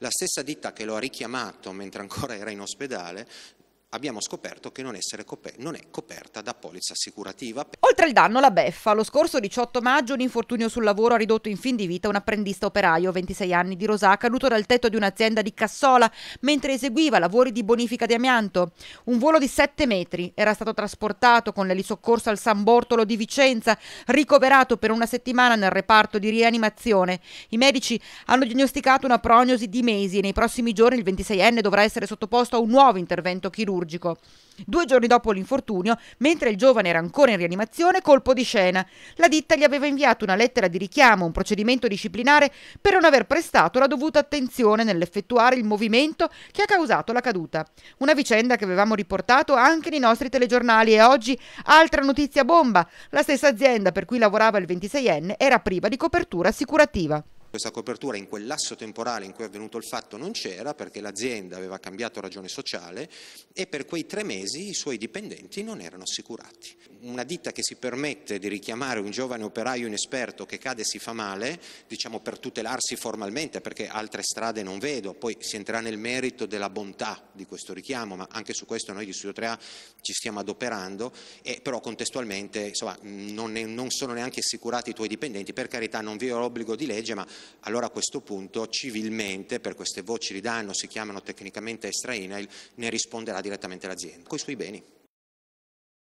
La stessa ditta che lo ha richiamato mentre ancora era in ospedale abbiamo scoperto che non, coperta, non, è coperta da polizza assicurativa. Oltre al danno, la beffa. Lo scorso 18 maggio un infortunio sul lavoro ha ridotto in fin di vita un apprendista operaio, 26 anni, di Rosà, caduto dal tetto di un'azienda di Cassola mentre eseguiva lavori di bonifica di amianto. Un volo di 7 metri era stato trasportato con l'elisoccorso al San Bortolo di Vicenza, ricoverato per una settimana nel reparto di rianimazione. I medici hanno diagnosticato una prognosi di mesi e nei prossimi giorni il 26enne dovrà essere sottoposto a un nuovo intervento chirurgico chirurgico. Due giorni dopo l'infortunio, mentre il giovane era ancora in rianimazione, colpo di scena. La ditta gli aveva inviato una lettera di richiamo, un procedimento disciplinare per non aver prestato la dovuta attenzione nell'effettuare il movimento che ha causato la caduta. Una vicenda che avevamo riportato anche nei nostri telegiornali e oggi altra notizia bomba. La stessa azienda per cui lavorava il 26enne era priva di copertura assicurativa. Questa copertura in quel lasso temporale in cui è avvenuto il fatto non c'era perché l'azienda aveva cambiato ragione sociale e per quei tre mesi i suoi dipendenti non erano assicurati. Una ditta che si permette di richiamare un giovane operaio inesperto che cade e si fa male, diciamo per tutelarsi formalmente perché altre strade non vedo, poi si entrerà nel merito della bontà di questo richiamo, ma anche su questo noi di Studio 3A ci stiamo adoperando, e però contestualmente insomma, non, ne, non sono neanche assicurati i tuoi dipendenti, per carità non vi è l'obbligo di legge, ma allora a questo punto civilmente per queste voci di danno, si chiamano tecnicamente extra INAIL, ne risponderà direttamente l'azienda con i suoi beni.